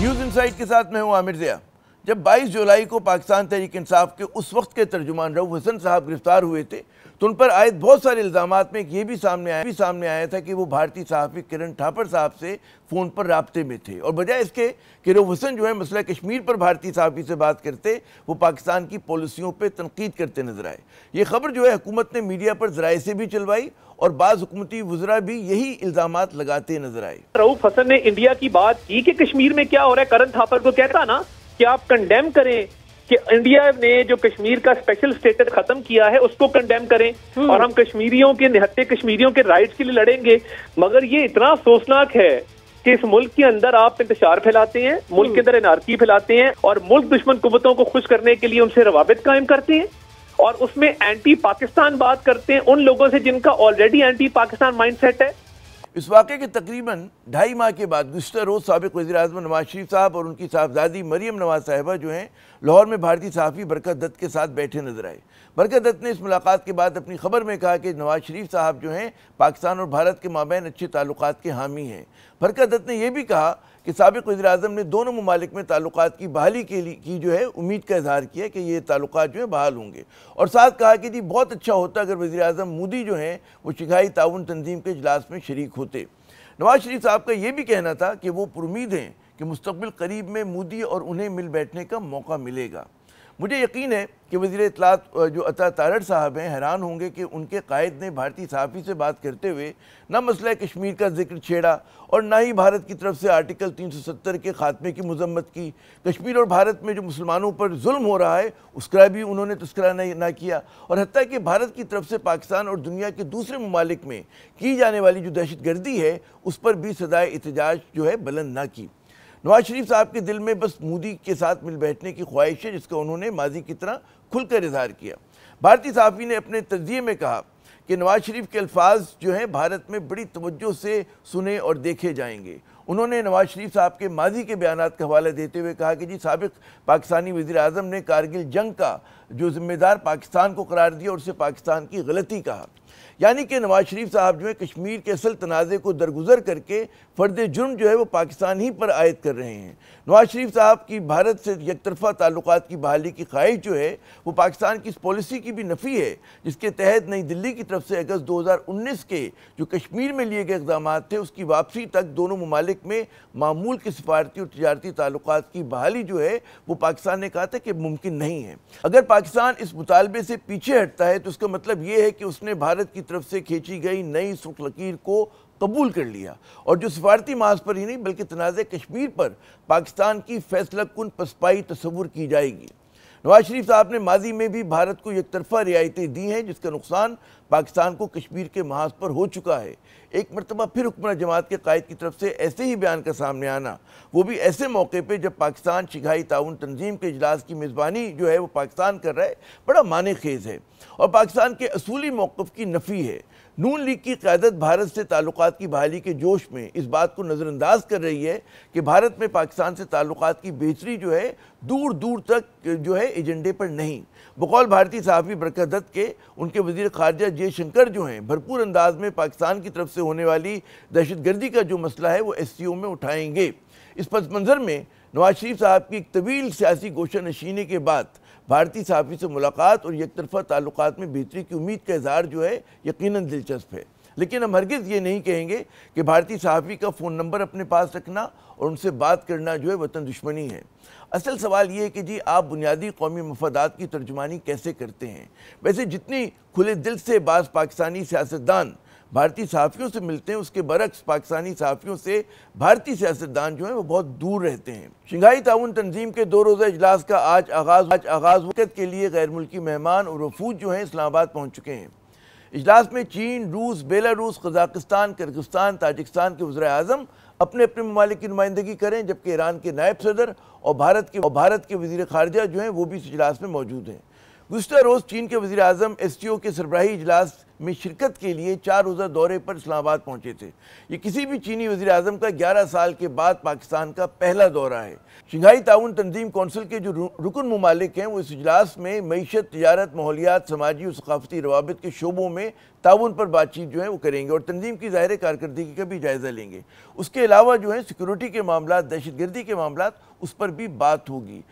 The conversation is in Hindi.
न्यूज इनसाइट के साथ मैं हूं आमिर जिया जब 22 जुलाई को पाकिस्तान तहरीक इंसाफ के उस वक्त के तर्जुमान रऊ हसन साहब गिरफ्तार हुए थे तो उन पर आए बहुत सारे इल्ज़ाम में ये भी सामने आया भी सामने आया था कि वो भारतीय सहाफ़ी किरण ठापर साहब से फ़ोन पर रबते में थे और बजाय इसके कि रऊफ हसन जो है मसला कश्मीर पर भारतीय सहाफ़ी से बात करते वो पाकिस्तान की पॉलिसियों पर तनकीद करते नजर आए ये खबर जो है हुकूमत ने मीडिया पर ज़राए से भी चलवाई और बाज़ हुकूमती वजरा भी यही इल्ज़ाम लगाते नजर आए रऊफ हसन ने इंडिया की बात की कि कश्मीर में क्या हो रहा है करण थापर को कहता ना कि आप कंडेम करें कि इंडिया ने जो कश्मीर का स्पेशल स्टेटस खत्म किया है उसको कंडेम करें हम्म। और हम कश्मीरियों के निहत्ते कश्मीरियों के राइट्स के लिए लड़ेंगे मगर ये इतना अफसोसनाक है कि इस मुल्क के अंदर आप इंतजार फैलाते हैं मुल्क के हम्म। अंदर इनारकी फैलाते हैं और मुल्क दुश्मन कुतों को खुश करने के लिए उनसे रवाबित कायम करते हैं और उसमें एंटी पाकिस्तान बात करते हैं उन लोगों से जिनका ऑलरेडी एंटी पाकिस्तान माइंडसेट है इस वाक़े के तकरीबन ढाई माह के बाद गुजत रोज़ सबक वजी अजम नवाज शरीफ साहब और उनकी साहबजादी मरीम नवाज साहिबा जो हैं लाहौर में भारतीय सहाफ़ी बरकत दत्त के साथ बैठे नजर आए बरकत दत्त ने इस मुलाकात के बाद अपनी खबर में कहा कि नवाज शरीफ साहब जो हैं पाकिस्तान और भारत के माबे अच्छे ताल्लुक के हामी हैं बरकत दत्त ने यह भी कहा कि सबक वजी अजम ने दोनों ममालिक में ताल्लुक की बहाली के लिए की जो है उम्मीद का इजहार किया कि ये ताल्लुक जो है बहाल होंगे और साथ कहा कि जी बहुत अच्छा होता अगर वजी अजम मोदी जो हैं वो शिघाई ताउन तंजीम के इजलास में शरीक होते नवाज शरीफ साहब का ये भी कहना था कि वो उम्मीद हैं कि मुस्तबिल करीब में मोदी और उन्हें मिल बैठने का मौका मिलेगा मुझे यकीन है कि वजी अतलात जो अता तारड़ साहब हैं हैरान होंगे कि उनके कायद ने भारतीय सहाफ़ी से बात करते हुए न मसला कश्मीर का जिक्र छेड़ा और ना ही भारत की तरफ से आर्टिकल 370 के ख़ात्मे की मजम्मत की कश्मीर और भारत में जो मुसलमानों पर जुल्म हो रहा है उसका भी उन्होंने तस्करा नहीं ना किया और हती कि भारत की तरफ से पाकिस्तान और दुनिया के दूसरे ममालिक में की जाने वाली जो दहशत गर्दी है उस पर भी सदाए एहत जो है बुलंद ना की नवाज शरीफ साहब के दिल में बस मोदी के साथ मिल बैठने की ख्वाहिश है जिसका उन्होंने माजी की तरह खुलकर इजहार किया भारतीय साफी ने अपने तजिए में कहा कि नवाज शरीफ के अल्फाज जो हैं भारत में बड़ी तवज्जो से सुने और देखे जाएंगे उन्होंने नवाज शरीफ साहब के माजी के बयान का हवाला देते हुए कहा कि जी सबक पाकिस्तानी वजी अजम ने कारगिल जंग का जो ज़िम्मेदार पाकिस्तान को करार दिया और उसे पाकिस्तान की गलती कहा यानी कि नवाज शरीफ साहब जो है कश्मीर के असल तनाज़े को दरगुजर करके फ़र्द जुर्म जो है वो पाकिस्तान ही पर आयद कर रहे हैं नवाज शरीफ साहब की भारत से एक तरफा ताल्लुक की बहाली की ख्वाहिश जो है वो पाकिस्तान की इस पॉलिसी की भी नफ़ी है जिसके तहत नई दिल्ली की तरफ से अगस्त दो हज़ार उन्नीस के जो कश्मीर में लिए गए इकदाम थे उसकी वापसी तक दोनों ममालिक में मामूल के सफारती और तजारती ताल्लुक की बहाली जो है वो पाकिस्तान ने कहा था कि मुमकिन नहीं है अगर पाकिस्तान इस मुतालबे से पीछे हटता है तो उसका मतलब ये है कि उसने भारत भारत की तरफ से खींची गई नई सुख लकीर को कबूल कर लिया और जो सफारती माज पर ही नहीं बल्कि तनाज़ कश्मीर पर पाकिस्तान की फैसला कन पसपाई तस्वूर की जाएगी नवाज शरीफ साहब ने माजी में भी भारत को एक तरफा रियायतें दी हैं जिसका नुकसान पाकिस्तान को कश्मीर के महाज पर हो चुका है एक मरतबा फिर हुक्मरान जमात के कायद की तरफ से ऐसे ही बयान का सामने आना वो भी ऐसे मौके पर जब पाकिस्तान शिघाई ताउन तंजीम के अजलास की मेज़बानी जो है वो पाकिस्तान कर रहा है बड़ा मान खेज़ है और पाकिस्तान के असूली मौक़ की नफ़ी है नून लीग की क्यादत भारत से ताल्लुक की बहाली के जोश में इस बात को नज़रअंदाज कर रही है कि भारत में पाकिस्तान से ताल्लुक की बेहतरी जो है दूर दूर तक जो है एजेंडे पर नहीं बकौल भारतीय सहाफ़ी बरकत दत्त के उनके वजीर खारजा जयशंकर जो हैं भरपूर अंदाज में पाकिस्तान की तरफ से होने वाली दहशतगर्दी का जो मसला है वो एस सी ओ में उठाएंगे इस पस मंज़र में नवाज शरीफ साहब की एक तवील सियासी गोशा नशीने के बाद भारतीय सहाफ़ी से मुलाकात और एक तरफा ताल्लुक में बेहतरी की उम्मीद का इजहार जो है यकीन दिलचस्प है लेकिन हम हरगिज़ ये नहीं कहेंगे कि भारतीय सहाफ़ी का फ़ोन नंबर अपने पास रखना और उनसे बात करना जो है वतन दुश्मनी है असल सवाल ये है कि जी आप बुनियादी कौमी मफादात की तर्जमानी कैसे करते हैं वैसे जितनी खुले दिल से बाज़ पाकिस्तानी सियासतदान भारतीय सहाफ़ियों से मिलते हैं उसके बरक्स पाकिस्तानी सहाफ़ियों से भारतीय सियासतदान जो हैं वो बहुत दूर रहते हैं शंघाई ताउन तंजीम के दो रोज़ा अजलास का आज आगाज़ आज आगाज़ वक्त के लिए गैर मुल्की मेहमान और वफूद जो हैं इस्लामाबाद पहुँच चुके हैं इजलास में चीन रूस बेलारूस कजाकिस्तान किर्गिस्तान ताजिकस्तान के वज्र अजम अपने अपने ममालिक की नुमाइंदगी करें जबकि ईरान के नायब सदर और भारत के और भारत के वजीर खारजा जो हैं वो भी इस इजलास में मौजूद हैं गुजतर रोज़ चीन के वजी अजम एस टी ओ के सरबराही इजलास में शिरकत के लिए चार रोज़ा दौरे पर इस्लामाबाद पहुंचे थे ये किसी भी चीनी वजी अजम का ग्यारह साल के बाद पाकिस्तान का पहला दौरा है शंघाई ताउन तंजीम कौंसिल के जो रुकन ममालिक हैं वो इस इजलास में मीशत तजारत माहौलियात समाजी और सकाफती रवाबित के शोबों में ताउन पर बातचीत जो है वो करेंगे और तंजीम की ज़ाहिर कारकर्दगी का भी जायज़ा लेंगे उसके अलावा जो है सिक्योरिटी के मामला दहशत गर्दी के मामला उस पर भी बात होगी